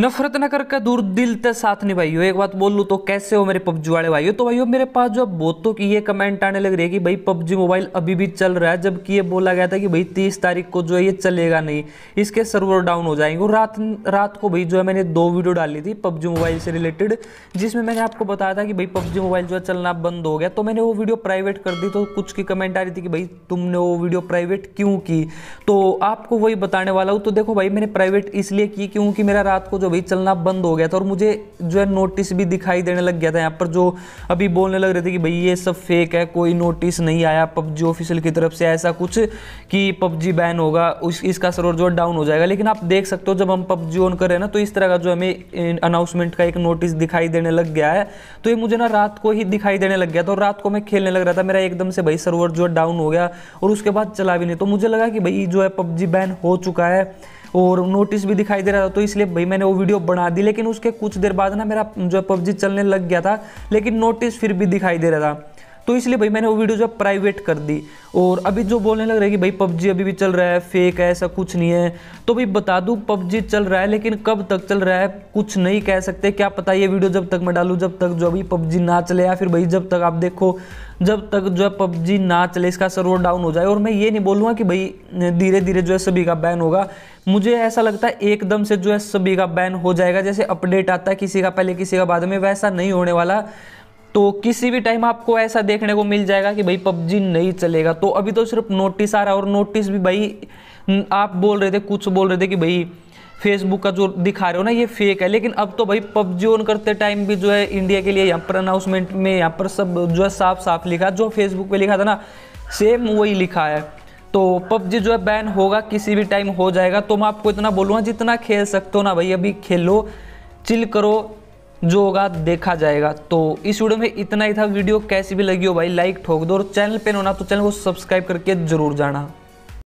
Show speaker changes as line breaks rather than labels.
नफरत न कर दूर दिल तक साथ हो एक बात बोल लूँ तो कैसे हो मेरे पबजी वाले हो तो भाई मेरे पास जो बहुतों की ये कमेंट आने लग रही है कि भाई पबजी मोबाइल अभी भी चल रहा है जबकि ये बोला गया था कि भाई तीस तारीख को जो है ये चलेगा नहीं इसके सर्वर डाउन हो जाएंगे और रात रात को भाई जो है मैंने दो वीडियो डाली थी पबजी मोबाइल से रिलेटेड जिसमें मैंने आपको बताया था कि भाई पबजी मोबाइल जो है चलना बंद हो गया तो मैंने वो वीडियो प्राइवेट कर दी तो कुछ की कमेंट आ रही थी कि भाई तुमने वो वीडियो प्राइवेट क्यों की तो आपको वही बताने वाला हूँ तो देखो भाई मैंने प्राइवेट इसलिए की क्योंकि मेरा रात को जो तो भाई चलना बंद हो गया था और मुझे जो है नोटिस भी दिखाई देने लग गया था यहाँ पर जो अभी बोलने लग रहे थे कि भाई ये सब फेक है कोई नोटिस नहीं आया पबजी ऑफिशियल की तरफ से ऐसा कुछ कि पबजी बैन होगा उस इसका सर्वर जो डाउन हो जाएगा लेकिन आप देख सकते हो जब हम पबजी ऑन कर रहे हैं ना तो इस तरह का जो हमें अनाउंसमेंट का एक नोटिस दिखाई देने लग गया है तो ये मुझे ना रात को ही दिखाई देने लग गया था और रात को मैं खेलने लग रहा था मेरा एकदम से भाई सर्वर जो डाउन हो गया और उसके बाद चला भी नहीं तो मुझे लगा कि भाई जो है पबजी बैन हो चुका है और नोटिस भी दिखाई दे रहा था तो इसलिए भाई मैंने वो वीडियो बना दी लेकिन उसके कुछ देर बाद ना मेरा जो पबजी चलने लग गया था लेकिन नोटिस फिर भी दिखाई दे रहा था तो इसलिए भाई मैंने वो वीडियो जो प्राइवेट कर दी और अभी जो बोलने लग रहा है कि भाई पबजी अभी भी चल रहा है फेक है ऐसा कुछ नहीं है तो भाई बता दूँ पबजी चल रहा है लेकिन कब तक चल रहा है कुछ नहीं कह सकते क्या पता ये वीडियो जब तक मैं डालूँ जब तक जो अभी पबजी ना चले या फिर भाई जब तक आप देखो जब तक जो है पबजी ना चले इसका सर्वर डाउन हो जाए और मैं ये नहीं बोलूँगा कि भाई धीरे धीरे जो है सभी का बैन होगा मुझे ऐसा लगता है एकदम से जो है सभी का बैन हो जाएगा जैसे अपडेट आता है किसी का पहले किसी का बाद में वैसा नहीं होने वाला तो किसी भी टाइम आपको ऐसा देखने को मिल जाएगा कि भाई पबजी नहीं चलेगा तो अभी तो सिर्फ नोटिस आ रहा है और नोटिस भी भाई आप बोल रहे थे कुछ बोल रहे थे कि भाई फेसबुक का जो दिखा रहे हो ना ये फेक है लेकिन अब तो भाई पबजी ऑन करते टाइम भी जो है इंडिया के लिए यहाँ पर अनाउंसमेंट में यहाँ पर सब जो है साफ साफ लिखा जो फेसबुक पर लिखा था ना सेम वही लिखा है तो पबजी जो है बैन होगा किसी भी टाइम हो जाएगा तो मैं आपको इतना बोलूँगा जितना खेल सकते हो ना भाई अभी खेलो चिल करो जो होगा देखा जाएगा तो इस वीडियो में इतना ही था वीडियो कैसी भी लगी हो भाई लाइक ठोक दो और चैनल पे होना तो चैनल को सब्सक्राइब करके जरूर जाना